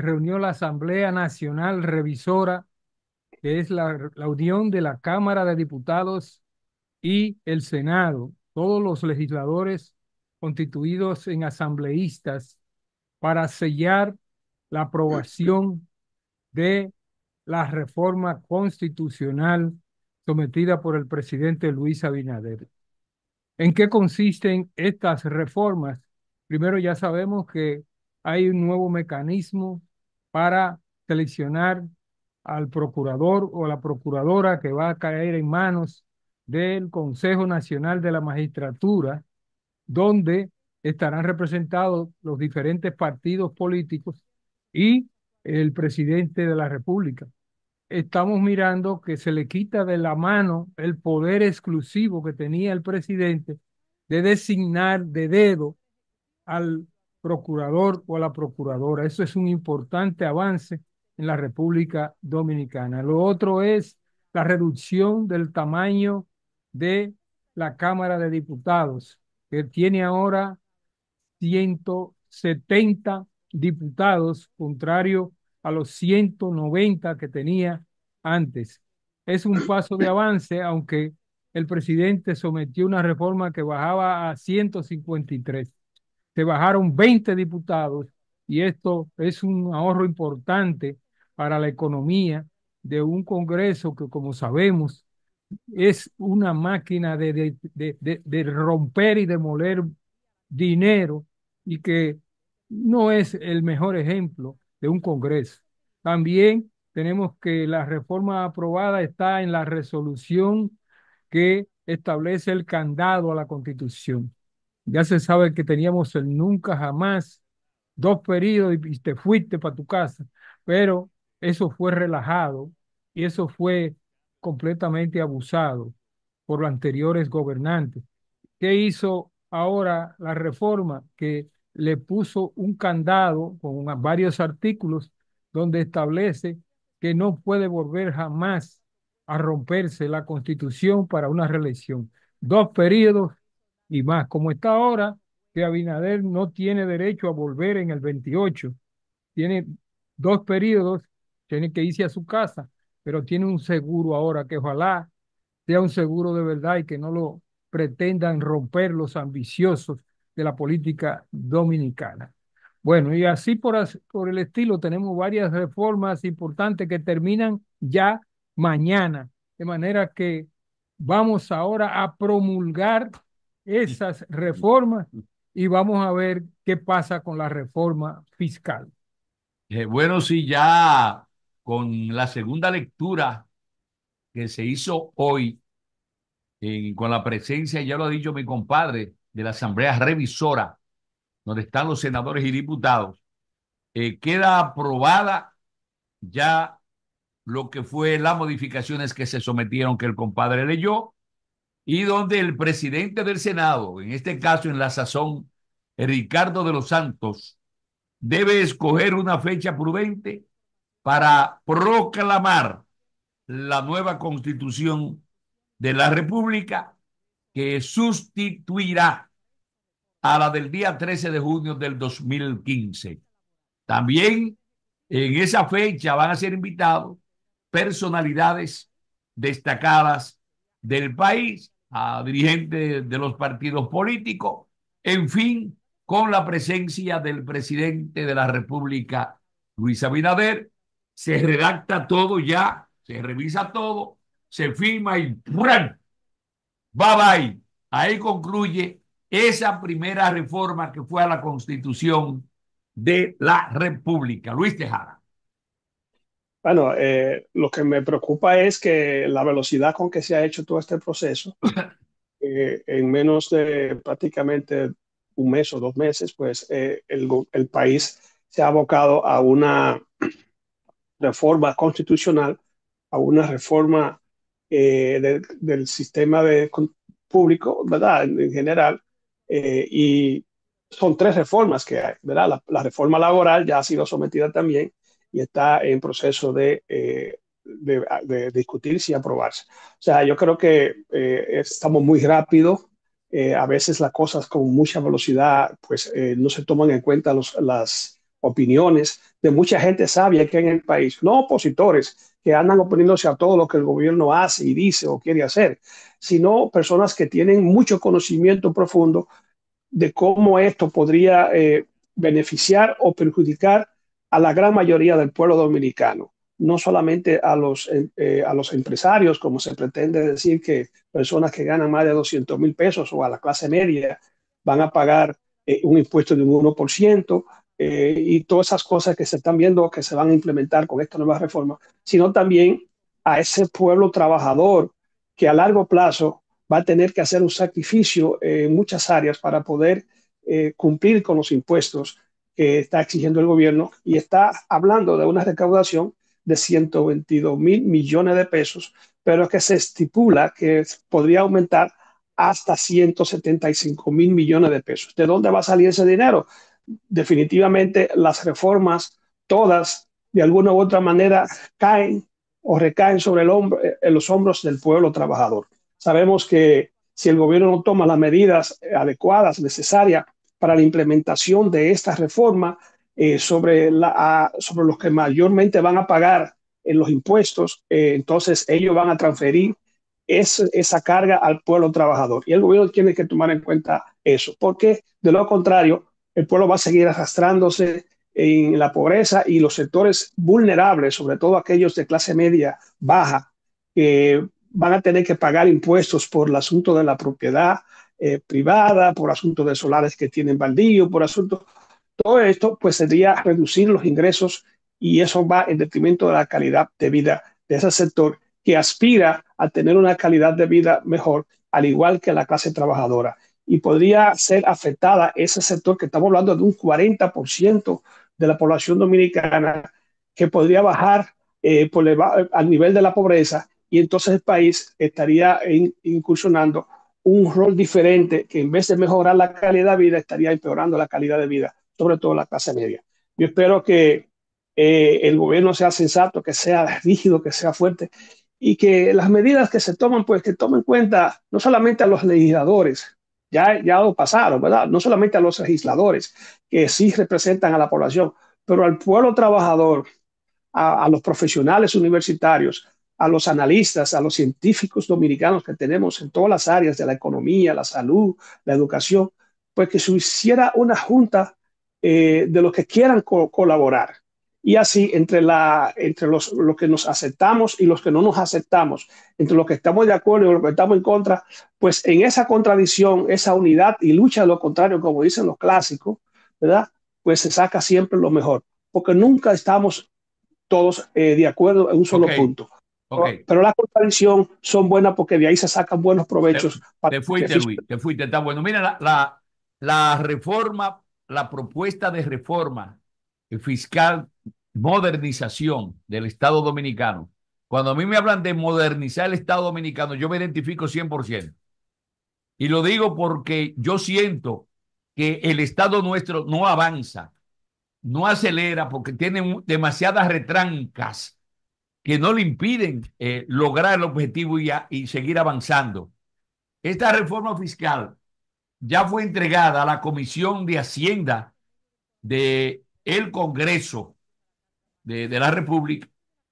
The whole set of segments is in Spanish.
reunió la Asamblea Nacional Revisora, que es la, la unión de la Cámara de Diputados y el Senado, todos los legisladores constituidos en asambleístas, para sellar la aprobación de la reforma constitucional sometida por el presidente Luis Abinader. ¿En qué consisten estas reformas? Primero ya sabemos que hay un nuevo mecanismo para seleccionar al procurador o la procuradora que va a caer en manos del Consejo Nacional de la Magistratura, donde estarán representados los diferentes partidos políticos y el presidente de la República. Estamos mirando que se le quita de la mano el poder exclusivo que tenía el presidente de designar de dedo al procurador o a la procuradora. Eso es un importante avance en la República Dominicana. Lo otro es la reducción del tamaño de la Cámara de Diputados, que tiene ahora 170 diputados, contrario a los 190 que tenía antes. Es un paso de avance, aunque el presidente sometió una reforma que bajaba a 153 se bajaron 20 diputados y esto es un ahorro importante para la economía de un Congreso que, como sabemos, es una máquina de, de romper y demoler dinero y que no es el mejor ejemplo de un Congreso. También tenemos que la reforma aprobada está en la resolución que establece el candado a la Constitución. Ya se sabe que teníamos el nunca jamás, dos períodos y te fuiste para tu casa, pero eso fue relajado y eso fue completamente abusado por los anteriores gobernantes. ¿Qué hizo ahora la reforma? Que le puso un candado con varios artículos donde establece que no puede volver jamás a romperse la constitución para una reelección. Dos períodos y más, como está ahora, que Abinader no tiene derecho a volver en el 28. Tiene dos periodos, tiene que irse a su casa, pero tiene un seguro ahora que ojalá sea un seguro de verdad y que no lo pretendan romper los ambiciosos de la política dominicana. Bueno, y así por, por el estilo tenemos varias reformas importantes que terminan ya mañana, de manera que vamos ahora a promulgar esas reformas y vamos a ver qué pasa con la reforma fiscal. Eh, bueno, sí, ya con la segunda lectura que se hizo hoy, con la presencia, ya lo ha dicho mi compadre, de la Asamblea Revisora, donde están los senadores y diputados, eh, queda aprobada ya lo que fue las modificaciones que se sometieron que el compadre leyó y donde el presidente del Senado, en este caso en la sazón, Ricardo de los Santos, debe escoger una fecha prudente para proclamar la nueva constitución de la República que sustituirá a la del día 13 de junio del 2015. También en esa fecha van a ser invitados personalidades destacadas del país dirigente de los partidos políticos, en fin, con la presencia del presidente de la República, Luis Abinader, se redacta todo ya, se revisa todo, se firma y ¡pran! Bye bye. Ahí concluye esa primera reforma que fue a la constitución de la República. Luis Tejada. Bueno, eh, lo que me preocupa es que la velocidad con que se ha hecho todo este proceso, eh, en menos de prácticamente un mes o dos meses, pues eh, el, país se ha abocado a una reforma constitucional, a una reforma del sistema de, público, ¿verdad? En, general, y son tres reformas que hay, ¿verdad? la reforma laboral ya ha sido sometida también y está en proceso de, eh, discutirse y aprobarse. O sea, yo creo que eh, estamos muy rápido. Eh, a veces las cosas con mucha velocidad, pues no se toman en cuenta las opiniones de mucha gente sabia que en el país, no opositores que andan oponiéndose a todo lo que el gobierno hace y dice o quiere hacer, sino personas que tienen mucho conocimiento profundo de cómo esto podría beneficiar o perjudicar a la gran mayoría del pueblo dominicano, no solamente a los, eh, eh, a los empresarios, como se pretende decir que personas que ganan más de 200 mil pesos o a la clase media van a pagar eh, un impuesto de un 1%, y todas esas cosas que se están viendo que se van a implementar con esta nueva reforma, sino también a ese pueblo trabajador que a largo plazo va a tener que hacer un sacrificio en muchas áreas para poder cumplir con los impuestos que está exigiendo el gobierno y está hablando de una recaudación de 122 mil millones de pesos, pero que se estipula que podría aumentar hasta 175 mil millones de pesos. ¿De dónde va a salir ese dinero? Definitivamente las reformas, todas, de alguna u otra manera, caen o recaen sobre el hombro, en los hombros del pueblo trabajador. Sabemos que si el gobierno no toma las medidas adecuadas, necesarias, para la implementación de esta reforma eh, sobre, los que mayormente van a pagar en eh, los impuestos, eh, entonces ellos van a transferir esa carga al pueblo trabajador. Y el gobierno tiene que tomar en cuenta eso, porque de lo contrario, el pueblo va a seguir arrastrándose en la pobreza y los sectores vulnerables, sobre todo aquellos de clase media baja, van a tener que pagar impuestos por el asunto de la propiedad, eh, privada, por asuntos de solares que tienen baldío, por asuntos... Todo esto pues sería reducir los ingresos y eso va en detrimento de la calidad de vida de ese sector que aspira a tener una calidad de vida mejor, al igual que la clase trabajadora. Y podría ser afectada ese sector que estamos hablando de un 40% de la población dominicana que podría bajar eh, por al nivel de la pobreza y entonces el país estaría incursionando un rol diferente que en vez de mejorar la calidad de vida estaría empeorando la calidad de vida, sobre todo la clase media. Yo espero que eh, el gobierno sea sensato, que sea rígido, que sea fuerte y que las medidas que se toman, pues que tomen en cuenta no solamente a los legisladores, ya, ya lo pasaron, ¿verdad? No solamente a los legisladores que sí representan a la población, pero al pueblo trabajador, a los profesionales universitarios, a los analistas, a los científicos dominicanos que tenemos en todas las áreas de la economía, la salud, la educación, pues que se hiciera una junta eh, de los que quieran colaborar. Y así, entre, la, entre los, los, que nos aceptamos y los que no nos aceptamos, entre los que estamos de acuerdo y los que estamos en contra, pues en esa contradicción, esa unidad y lucha de lo contrario, como dicen los clásicos, ¿verdad? Pues se saca siempre lo mejor, porque nunca estamos todos eh, de acuerdo en un solo punto. Pero las contradicciones son buenas porque de ahí se sacan buenos provechos. Te, para te fuiste, Luis, te fuiste, está bueno. Mira, la, la, reforma, la propuesta de reforma fiscal, modernización del Estado Dominicano. Cuando a mí me hablan de modernizar el Estado Dominicano, yo me identifico 100%. Y lo digo porque yo siento que el Estado nuestro no avanza, no acelera porque tiene demasiadas retrancas que no le impiden eh, lograr el objetivo y, seguir avanzando. Esta reforma fiscal ya fue entregada a la Comisión de Hacienda del Congreso de, la República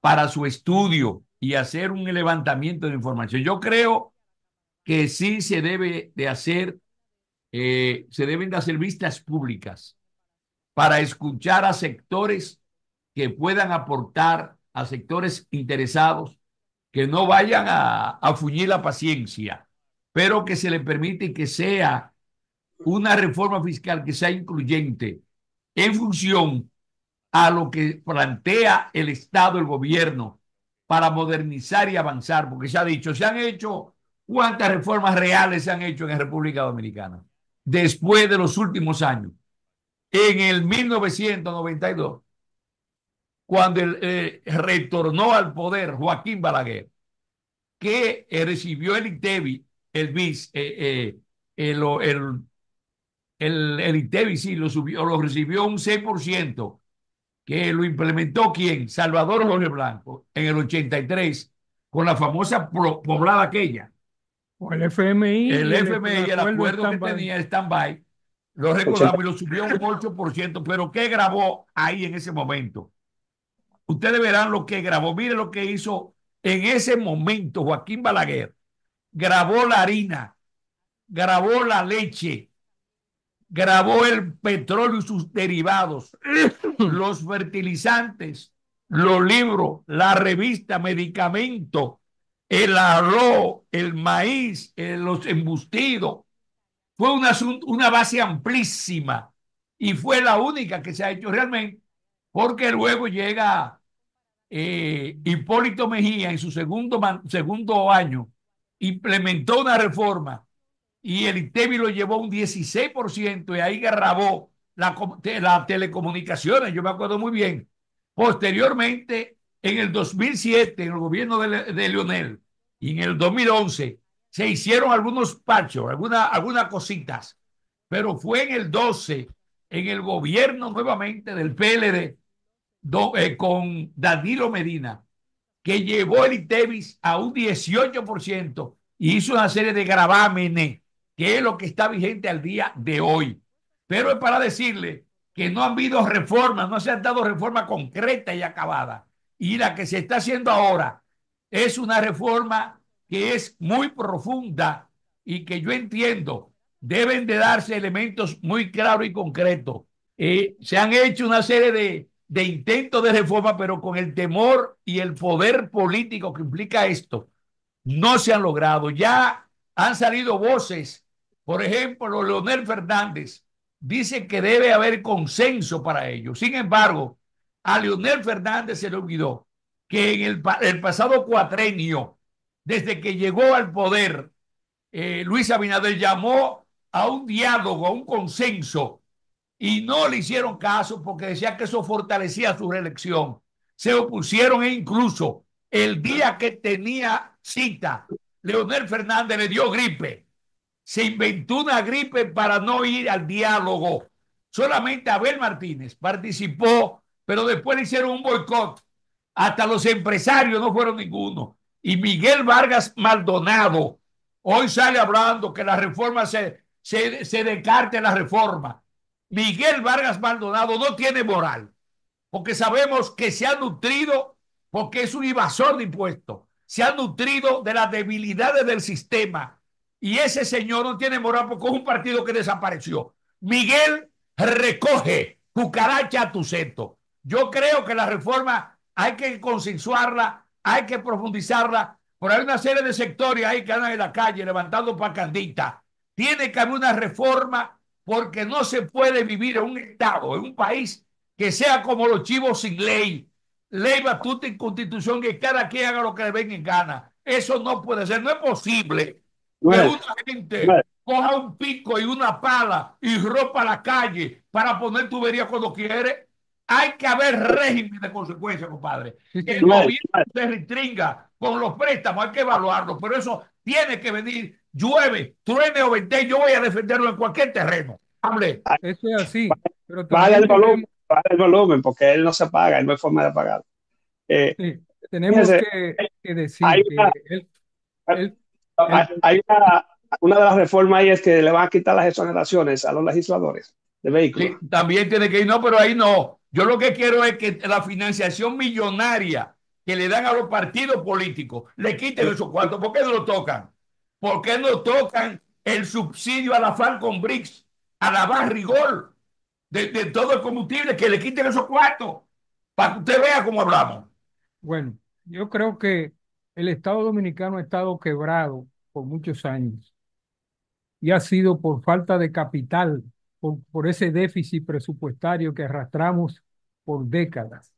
para su estudio y hacer un levantamiento de información. Yo creo que sí se debe de hacer, eh, se deben de hacer vistas públicas para escuchar a sectores que puedan aportar a sectores interesados que no vayan a, a la paciencia, pero que se le permite que sea una reforma fiscal que sea incluyente en función a lo que plantea el Estado, el gobierno, para modernizar y avanzar, porque se ha dicho, se han hecho, ¿cuántas reformas reales se han hecho en la República Dominicana? Después de los últimos años. En el 1992 cuando eh, retornó al poder Joaquín Balaguer, que recibió el ITEBI, el BIS, eh, eh, el, el, ITEBI sí, lo, subió, lo recibió un 6%, que lo implementó quién? Salvador Jorge Blanco, en el 83, con la famosa poblada aquella. el FMI. El FMI, el, acuerdo, que tenía el stand-by, lo recordamos y lo subió un 8%, pero qué grabó ahí en ese momento? Ustedes verán lo que grabó. Mire lo que hizo en ese momento Joaquín Balaguer. Grabó la harina, grabó la leche, grabó el petróleo y sus derivados, los fertilizantes, los libros, la revista, medicamento, el arroz, el maíz, eh, los embustidos. Fue una, una base amplísima y fue la única que se ha hecho realmente, porque luego llega eh, Hipólito Mejía en su segundo, segundo año implementó una reforma y el ITEBI lo llevó un 16% y ahí grabó las la telecomunicaciones, yo me acuerdo muy bien. Posteriormente, en el 2007, en el gobierno de, de Leonel y en el 2011, se hicieron algunos pachos, algunas cositas, pero fue en el 12, en el gobierno nuevamente del PLD, eh, con Danilo Medina, que llevó el ITEVIS a un 18% y hizo una serie de gravámenes, que es lo que está vigente al día de hoy. Pero es para decirle que no han habido reformas, no se han dado reformas concretas y acabada. Y la que se está haciendo ahora es una reforma que es muy profunda y que yo entiendo deben de darse elementos muy claros y concretos. Eh, se han hecho una serie de de intento de reforma, pero con el temor y el poder político que implica esto, no se han logrado. Ya han salido voces, por ejemplo, Leonel Fernández dice que debe haber consenso para ello. Sin embargo, a Leonel Fernández se le olvidó que en el, pasado cuatrenio, desde que llegó al poder, eh, Luis Abinader llamó a un diálogo, a un consenso y no le hicieron caso porque decía que eso fortalecía su reelección. Se opusieron e incluso el día que tenía cita, Leonel Fernández le dio gripe. Se inventó una gripe para no ir al diálogo. Solamente Abel Martínez participó, pero después le hicieron un boicot. Hasta los empresarios no fueron ninguno. Y Miguel Vargas Maldonado hoy sale hablando que la reforma se, se, se descarte la reforma Miguel Vargas Maldonado no tiene moral, porque sabemos que se ha nutrido, porque es un invasor de impuestos, se ha nutrido de las debilidades del sistema. Y ese señor no tiene moral porque es un partido que desapareció. Miguel recoge cucaracha a tu centro. Yo creo que la reforma hay que consensuarla, hay que profundizarla, por hay una serie de sectores ahí que andan en la calle levantando pacandita. Tiene que haber una reforma porque no se puede vivir en un Estado, en un país que sea como los chivos sin ley, ley, batuta y constitución, que cada quien haga lo que le venga en gana. Eso no puede ser, no es posible que una gente coja un pico y una pala y ropa la calle para poner tubería cuando quiere. Hay que haber régimen de consecuencia, compadre. el gobierno se restringa con los préstamos, hay que evaluarlo, pero eso tiene que venir, llueve, truene o vente, yo voy a defenderlo en cualquier terreno. hable Eso es así. Pero vale, el volumen, vale el volumen, porque él no se paga, él no es forma de pagar. Eh, tenemos que, decir una, que él, una, de las reformas ahí es que le van a quitar las exoneraciones a los legisladores de vehículos. también tiene que ir, no, pero ahí no. Yo lo que quiero es que la financiación millonaria que le dan a los partidos políticos, le quiten esos cuartos. ¿Por qué no lo tocan? ¿Por qué no tocan el subsidio a la Falcon Bricks, a la Barrigol, de, todo el combustible, que le quiten esos cuartos? Para que usted vea cómo hablamos. Bueno, yo creo que el Estado dominicano ha estado quebrado por muchos años y ha sido por falta de capital, por ese déficit presupuestario que arrastramos por décadas.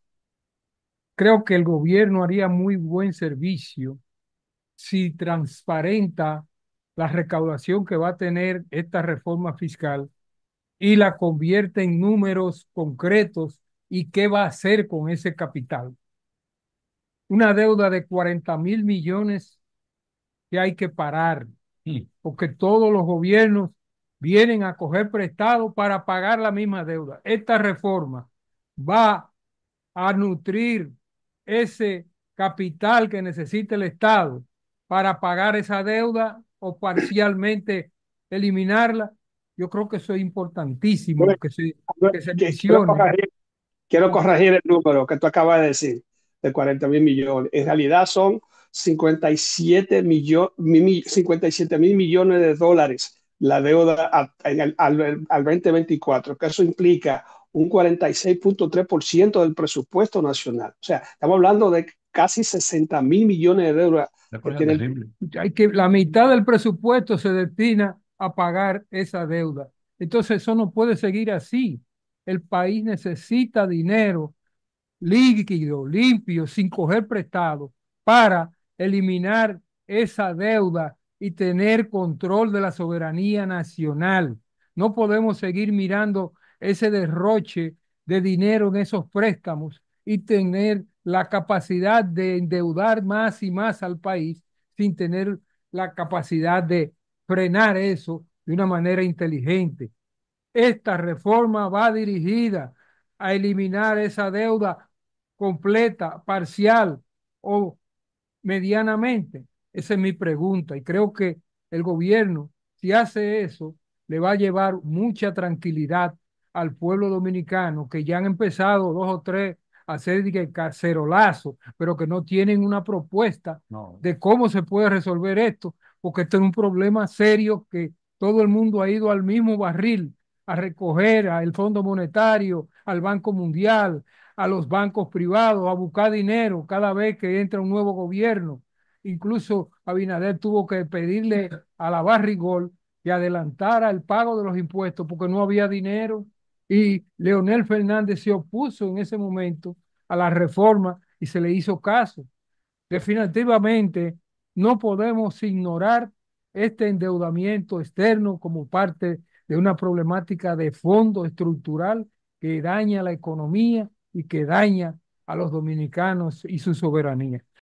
Creo que el gobierno haría muy buen servicio si transparenta la recaudación que va a tener esta reforma fiscal y la convierte en números concretos y qué va a hacer con ese capital. Una deuda de 40 mil millones que hay que parar, porque todos los gobiernos vienen a coger prestado para pagar la misma deuda. Esta reforma va a nutrir ese capital que necesita el Estado para pagar esa deuda o parcialmente eliminarla. Yo creo que eso es importantísimo quiero, corregir, el número que tú acabas de decir, de 40 mil millones. En realidad son 57 mil 57 millones de dólares la deuda al, 2024, que eso implica un 46.3% del presupuesto nacional. O sea, estamos hablando de casi 60 mil millones de euros. la mitad del presupuesto se destina a pagar esa deuda. Entonces eso no puede seguir así. El país necesita dinero líquido, limpio, sin coger prestado, para eliminar esa deuda y tener control de la soberanía nacional. No podemos seguir mirando ese derroche de dinero en esos préstamos y tener la capacidad de endeudar más y más al país sin tener la capacidad de frenar eso de una manera inteligente. Esta reforma va dirigida a eliminar esa deuda completa, parcial o medianamente. Esa es mi pregunta y creo que el gobierno, si hace eso, le va a llevar mucha tranquilidad al pueblo dominicano, que ya han empezado dos o tres a hacer el cacerolazo, pero que no tienen una propuesta de cómo se puede resolver esto, porque esto es un problema serio que todo el mundo ha ido al mismo barril a recoger al Fondo Monetario, al Banco Mundial, a los bancos privados, a buscar dinero cada vez que entra un nuevo gobierno. Incluso Abinader tuvo que pedirle a la Barrigol que adelantara el pago de los impuestos porque no había dinero. Y Leonel Fernández se opuso en ese momento a la reforma y se le hizo caso. Definitivamente no podemos ignorar este endeudamiento externo como parte de una problemática de fondo estructural que daña la economía y que daña a los dominicanos y su soberanía.